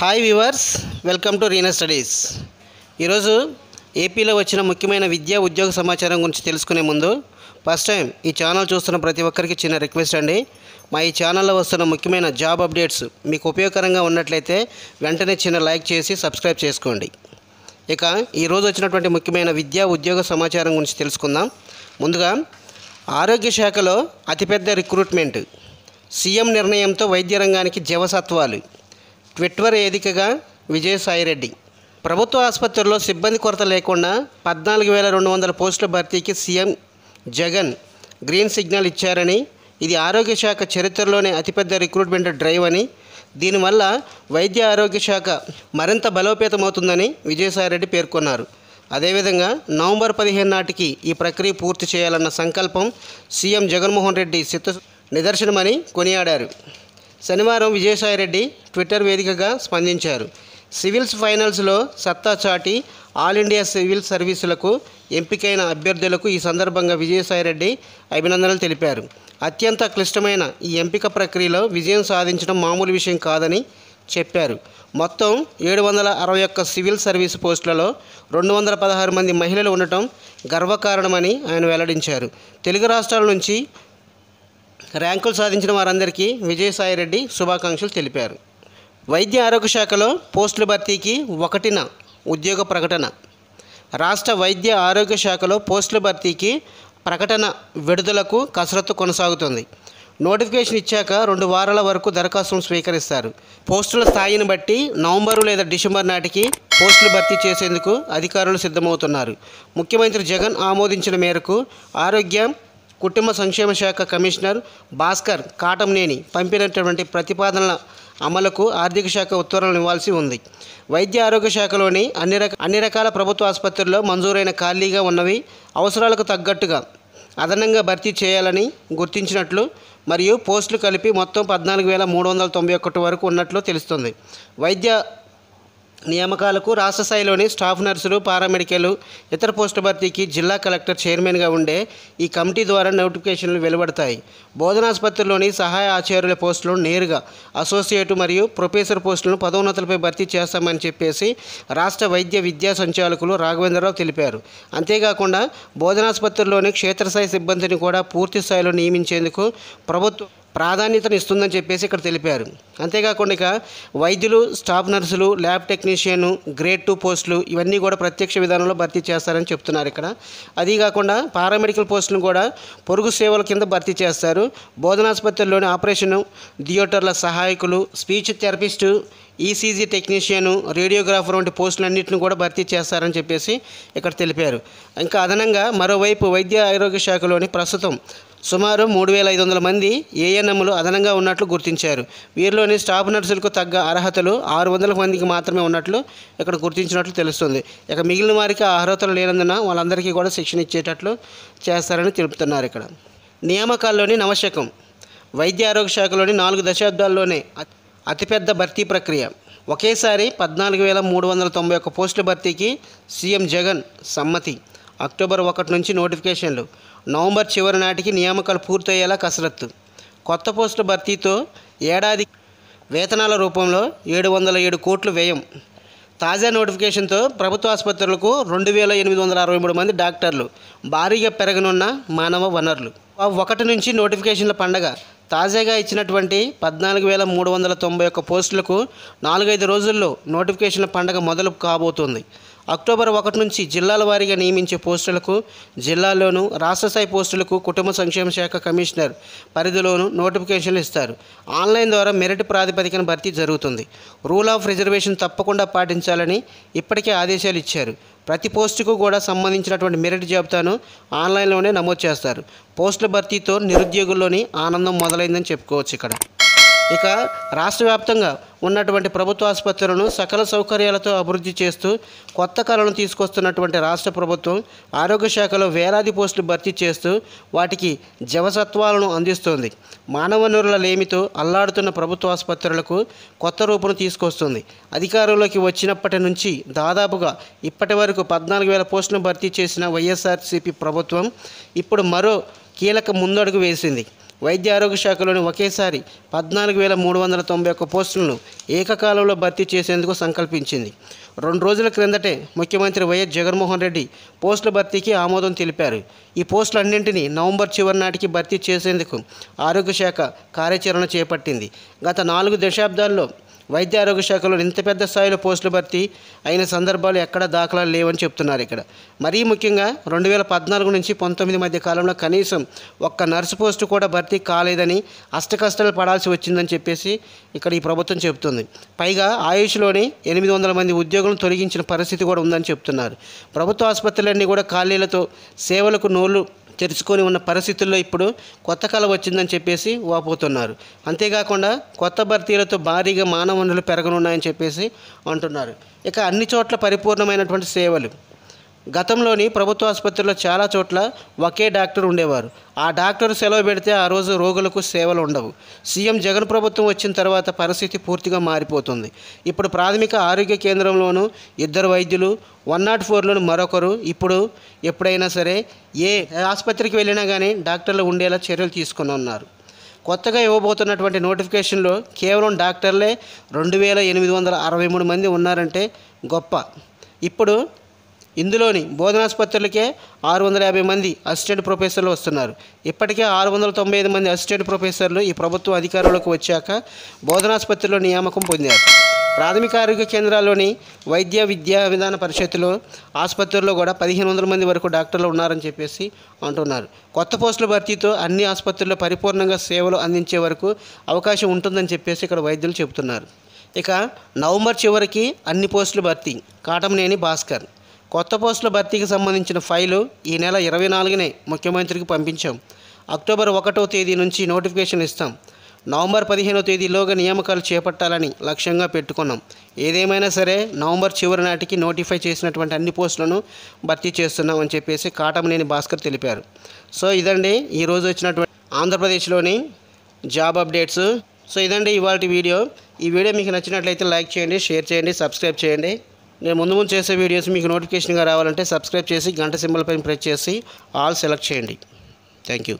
hi viewers welcome to Reena studies ఈరోజు ఏపీలో వచ్చిన ముఖ్యమైన విద్యా ఉద్యోగ సమాచారం గురించి తెలుసుకునే ముందు ఫస్ట్ టైం ఈ ఛానల్ చూస్తున్న ప్రతి ఒక్కరికి చిన్న రిక్వెస్ట్ అండి మా ఈ ఛానల్లో వస్తున్న ముఖ్యమైన జాబ్ అప్డేట్స్ మీకు ఉపయోగకరంగా ఉన్నట్లయితే వెంటనే చిన్న లైక్ చేసి సబ్స్క్రైబ్ చేసుకోండి ఇక ఈరోజు వచ్చినటువంటి ముఖ్యమైన విద్యా ఉద్యోగ సమాచారం గురించి తెలుసుకుందాం ముందుగా ఆరోగ్య శాఖలో అతిపెద్ద రిక్రూట్మెంట్ సీఎం నిర్ణయంతో వైద్య రంగానికి జవసత్వాలు ట్విట్టర్ వేదికగా విజయసాయిరెడ్డి ప్రభుత్వ ఆసుపత్రుల్లో సిబ్బంది కొరత లేకుండా పద్నాలుగు వేల రెండు వందల పోస్టుల భర్తీకి సీఎం జగన్ గ్రీన్ సిగ్నల్ ఇచ్చారని ఇది ఆరోగ్య శాఖ చరిత్రలోనే అతిపెద్ద రిక్రూట్మెంట్ డ్రైవ్ అని దీనివల్ల వైద్య ఆరోగ్య శాఖ మరింత బలోపేతమవుతుందని విజయసాయిరెడ్డి పేర్కొన్నారు అదేవిధంగా నవంబర్ పదిహేను నాటికి ఈ ప్రక్రియ పూర్తి చేయాలన్న సంకల్పం సీఎం జగన్మోహన్ రెడ్డి చిత్త నిదర్శనమని కొనియాడారు శనివారం విజయసాయిరెడ్డి ట్విట్టర్ వేదికగా స్పందించారు సివిల్స్ ఫైనల్స్లో సత్తా చాటి ఆల్ ఇండియా సివిల్ సర్వీసులకు ఎంపికైన అభ్యర్థులకు ఈ సందర్భంగా విజయసాయిరెడ్డి అభినందనలు తెలిపారు అత్యంత క్లిష్టమైన ఈ ఎంపిక ప్రక్రియలో విజయం సాధించడం మామూలు విషయం కాదని చెప్పారు మొత్తం ఏడు వందల అరవై ఒక్క సివిల్ సర్వీస్ పోస్టులలో రెండు వందల పదహారు మంది మహిళలు ఉండటం గర్వకారణమని ఆయన వెల్లడించారు తెలుగు రాష్ట్రాల నుంచి ర్యాంకులు సాధించిన వారందరికీ విజయసాయిరెడ్డి శుభాకాంక్షలు తెలిపారు వైద్య ఆరోగ్య శాఖలో పోస్టుల భర్తీకి ఒకటిన ఉద్యోగ ప్రకటన రాష్ట్ర వైద్య ఆరోగ్య శాఖలో పోస్టుల భర్తీకి ప్రకటన విడుదలకు కసరత్తు కొనసాగుతుంది నోటిఫికేషన్ ఇచ్చాక రెండు వారాల వరకు దరఖాస్తును స్వీకరిస్తారు పోస్టుల స్థాయిని బట్టి నవంబరు లేదా డిసెంబర్ నాటికి పోస్టులు భర్తీ చేసేందుకు అధికారులు సిద్ధమవుతున్నారు ముఖ్యమంత్రి జగన్ ఆమోదించిన మేరకు ఆరోగ్య కుటుంబ సంక్షేమ శాఖ కమిషనర్ భాస్కర్ కాటంనేని పంపినటువంటి ప్రతిపాదనల అమలుకు ఆర్థిక శాఖ ఉత్తర్వులు ఇవ్వాల్సి ఉంది వైద్య ఆరోగ్య శాఖలోని అన్ని రక అన్ని రకాల ప్రభుత్వ ఆసుపత్రుల్లో మంజూరైన ఖాళీగా ఉన్నవి అవసరాలకు తగ్గట్టుగా అదనంగా భర్తీ చేయాలని గుర్తించినట్లు మరియు పోస్టులు కలిపి మొత్తం పద్నాలుగు వేల మూడు వందల తొంభై ఒకటి వరకు ఉన్నట్లు తెలుస్తుంది వైద్య నియామకాలకు రాష్ట్ర స్థాయిలోని స్టాఫ్ నర్సులు పారామెడికల్ ఇతర పోస్టు భర్తీకి జిల్లా కలెక్టర్ చైర్మన్గా ఉండే ఈ కమిటీ ద్వారా నోటిఫికేషన్లు వెలువడతాయి బోధనాసుపత్రిలోని సహాయ ఆచార్యుల పోస్టులను నేరుగా అసోసియేట్ మరియు ప్రొఫెసర్ పోస్టులను పదోన్నతులపై భర్తీ చేస్తామని చెప్పేసి రాష్ట్ర వైద్య విద్యా సంచాలకులు రాఘవేంద్రరావు తెలిపారు అంతేకాకుండా బోధనాసుపత్రిలోని క్షేత్రస్థాయి సిబ్బందిని కూడా పూర్తి స్థాయిలో నియమించేందుకు ప్రభుత్వం ప్రాధాన్యతను ఇస్తుందని చెప్పేసి ఇక్కడ తెలిపారు అంతేకాకుండా ఇక వైద్యులు స్టాఫ్ నర్సులు ల్యాబ్ టెక్నీషియన్ గ్రేడ్ టూ పోస్టులు ఇవన్నీ కూడా ప్రత్యక్ష విధానంలో భర్తీ చేస్తారని చెప్తున్నారు ఇక్కడ అది కాకుండా పారామెడికల్ పోస్టులను కూడా పొరుగు సేవల కింద భర్తీ చేస్తారు బోధనాసుపత్రుల్లోని ఆపరేషన్ థియేటర్ల సహాయకులు speech therapist ECG technician radiographer వంటి పోస్టులన్నింటిని కూడా భర్తీ చేస్తారని చెప్పేసి ఇక్కడ తెలిపారు ఇంకా అదనంగా మరోవైపు వైద్య ఆరోగ్య శాఖలోని ప్రస్తుతం సుమారు మూడు వేల ఐదు వందల మంది ఏఎన్ఎంలు అదనంగా ఉన్నట్లు గుర్తించారు వీరిలోని స్టాఫ్ నర్సులకు తగ్గ అర్హతలు ఆరు వందల మందికి మాత్రమే ఉన్నట్లు ఇక్కడ గుర్తించినట్లు తెలుస్తుంది ఇక మిగిలిన వారికి అర్హతలు లేనందున వాళ్ళందరికీ కూడా శిక్షణ ఇచ్చేటట్లు చేస్తారని తెలుపుతున్నారు ఇక్కడ నియామకాల్లోని నవశకం వైద్య ఆరోగ్య శాఖలోని నాలుగు దశాబ్దాల్లోనే అతిపెద్ద భర్తీ ప్రక్రియ ఒకేసారి పద్నాలుగు వేల మూడు వందల తొంభై ఒక్క పోస్టుల భర్తీకి సీఎం జగన్ సమ్మతి అక్టోబర్ ఒకటి నుంచి నోటిఫికేషన్లు నవంబర్ చివరి నాటికి నియామకాలు పూర్తయ్యేలా కసరత్తు కొత్త పోస్టుల భర్తీతో ఏడాది వేతనాల రూపంలో ఏడు వందల ఏడు కోట్లు వ్యయం తాజా నోటిఫికేషన్తో ప్రభుత్వ ఆసుపత్రులకు రెండు వేల ఎనిమిది వందల అరవై మూడు మంది డాక్టర్లు భారీగా పెరగనున్న మానవ వనరులు ఒకటి నుంచి నోటిఫికేషన్ల పండగ తాజాగా ఇచ్చినటువంటి పద్నాలుగు వేల మూడు వందల తొంభై ఒక్క పోస్టులకు నాలుగైదు రోజుల్లో నోటిఫికేషన్ల పండగ మొదలు కాబోతోంది అక్టోబర్ ఒకటి నుంచి జిల్లాల వారీగా నియమించే పోస్టులకు జిల్లాల్లోనూ రాష్ట్ర స్థాయి పోస్టులకు కుటుంబ సంక్షేమ శాఖ కమిషనర్ పరిధిలోనూ నోటిఫికేషన్లు ఇస్తారు ఆన్లైన్ ద్వారా మెరిట్ ప్రాతిపదికన భర్తీ జరుగుతుంది రూల్ ఆఫ్ రిజర్వేషన్ తప్పకుండా పాటించాలని ఇప్పటికే ఆదేశాలు ఇచ్చారు ప్రతి పోస్టుకు కూడా సంబంధించినటువంటి మెరిట్ జాబితాను ఆన్లైన్లోనే నమోదు చేస్తారు పోస్టుల భర్తీతో నిరుద్యోగుల్లోని ఆనందం మొదలైందని చెప్పుకోవచ్చు ఇక్కడ ఇక రాష్ట్ర వ్యాప్తంగా ఉన్నటువంటి ప్రభుత్వ ఆసుపత్రులను సకల సౌకర్యాలతో అభివృద్ధి చేస్తూ కొత్త కళను తీసుకొస్తున్నటువంటి రాష్ట్ర ప్రభుత్వం ఆరోగ్య శాఖలో వేలాది పోస్టులు భర్తీ చేస్తూ వాటికి జవసత్వాలను అందిస్తోంది మానవ వనరుల లేమితో అల్లాడుతున్న ప్రభుత్వ ఆసుపత్రులకు కొత్త రూపం తీసుకొస్తుంది అధికారంలోకి వచ్చినప్పటి నుంచి దాదాపుగా ఇప్పటి వరకు పద్నాలుగు వేల పోస్టులను భర్తీ చేసిన వైఎస్ఆర్సీపీ ప్రభుత్వం ఇప్పుడు మరో కీలక ముందడుగు వేసింది వైద్య ఆరోగ్య శాఖలోని ఒకేసారి పద్నాలుగు వేల మూడు వందల తొంభై ఒక్క పోస్టులను ఏకకాలంలో భర్తీ చేసేందుకు సంకల్పించింది రెండు రోజుల క్రిందటే ముఖ్యమంత్రి వైఎస్ జగన్మోహన్ రెడ్డి పోస్టుల భర్తీకి ఆమోదం తెలిపారు ఈ పోస్టులన్నింటినీ నవంబర్ చివరి నాటికి భర్తీ చేసేందుకు ఆరోగ్య శాఖ కార్యాచరణ చేపట్టింది గత నాలుగు దశాబ్దాల్లో వైద్య ఆరోగ్య శాఖలో ఇంత పెద్ద స్థాయిలో పోస్టులు భర్తీ అయిన సందర్భాలు ఎక్కడ దాఖలాలు లేవని చెప్తున్నారు ఇక్కడ మరీ ముఖ్యంగా రెండు వేల పద్నాలుగు నుంచి పంతొమ్మిది మధ్య కాలంలో కనీసం ఒక్క నర్సు పోస్టు కూడా భర్తీ కాలేదని అష్టకష్టాలు పడాల్సి వచ్చిందని చెప్పేసి ఇక్కడ ఈ ప్రభుత్వం చెబుతుంది పైగా ఆయుష్లోని ఎనిమిది వందల మంది ఉద్యోగులను తొలగించిన పరిస్థితి కూడా ఉందని చెప్తున్నారు ప్రభుత్వ ఆసుపత్రులన్నీ కూడా ఖాళీలతో సేవలకు నోళ్ళు తెరుచుకొని ఉన్న పరిస్థితుల్లో ఇప్పుడు కొత్త కళ వచ్చిందని చెప్పేసి వాపోతున్నారు అంతేకాకుండా కొత్త భర్తీలతో భారీగా మానవ వనరులు పెరగనున్నాయని చెప్పేసి అంటున్నారు ఇక అన్ని చోట్ల పరిపూర్ణమైనటువంటి సేవలు గతంలోని ప్రభుత్వ ఆసుపత్రిలో చాలా చోట్ల ఒకే డాక్టర్ ఉండేవారు ఆ డాక్టర్ సెలవు పెడితే ఆ రోజు రోగులకు సేవలు ఉండవు సీఎం జగన్ ప్రభుత్వం వచ్చిన తర్వాత పరిస్థితి పూర్తిగా మారిపోతుంది ఇప్పుడు ప్రాథమిక ఆరోగ్య కేంద్రంలోనూ ఇద్దరు వైద్యులు వన్ నాట్ ఫోర్లోను మరొకరు ఇప్పుడు ఎప్పుడైనా సరే ఏ ఆసుపత్రికి వెళ్ళినా కానీ డాక్టర్లు ఉండేలా చర్యలు తీసుకుని ఉన్నారు కొత్తగా ఇవ్వబోతున్నటువంటి నోటిఫికేషన్లో కేవలం డాక్టర్లే రెండు వేల ఎనిమిది వందల అరవై మూడు మంది ఉన్నారంటే గొప్ప ఇప్పుడు ఇందులోని బోధనాసుపత్రులకే ఆరు వందల యాభై మంది అసిస్టెంట్ ప్రొఫెసర్లు వస్తున్నారు ఇప్పటికే ఆరు వందల తొంభై ఐదు మంది అసిస్టెంట్ ప్రొఫెసర్లు ఈ ప్రభుత్వం అధికారంలోకి వచ్చాక బోధనాసుపత్రిలో నియామకం పొందారు ప్రాథమిక ఆరోగ్య కేంద్రాల్లోని వైద్య విద్యా విధాన పరిషత్తులో ఆసుపత్రుల్లో కూడా పదిహేను వందల మంది వరకు డాక్టర్లు ఉన్నారని చెప్పేసి అంటున్నారు కొత్త పోస్టుల భర్తీతో అన్ని ఆసుపత్రుల్లో పరిపూర్ణంగా సేవలు అందించే వరకు అవకాశం ఉంటుందని చెప్పేసి ఇక్కడ వైద్యులు చెబుతున్నారు ఇక నవంబర్ చివరికి అన్ని పోస్టులు భర్తీ కాటమనేని భాస్కర్ కొత్త పోస్టుల భర్తీకి సంబంధించిన ఫైలు ఈ నెల ఇరవై నాలుగునే ముఖ్యమంత్రికి పంపించాం అక్టోబర్ ఒకటో తేదీ నుంచి నోటిఫికేషన్ ఇస్తాం నవంబర్ పదిహేనో తేదీలోగా నియామకాలు చేపట్టాలని లక్ష్యంగా పెట్టుకున్నాం ఏదేమైనా సరే నవంబర్ చివరి నాటికి నోటిఫై చేసినటువంటి అన్ని పోస్టులను భర్తీ చేస్తున్నామని చెప్పేసి కాటమనేని భాస్కర్ తెలిపారు సో ఇదండి ఈరోజు వచ్చినటువంటి ఆంధ్రప్రదేశ్లోని జాబ్ అప్డేట్స్ సో ఇదండి ఇవాళ వీడియో ఈ వీడియో మీకు నచ్చినట్లయితే లైక్ చేయండి షేర్ చేయండి సబ్స్క్రైబ్ చేయండి నేను ముందు ముందు చేసే వీడియోస్ మీకు నోటిఫికేషన్గా రావాలంటే సబ్స్క్రైబ్ చేసి గంట సింబల్ పైన ప్రెస్ చేసి ఆల్ సెలెక్ట్ చేయండి థ్యాంక్ యూ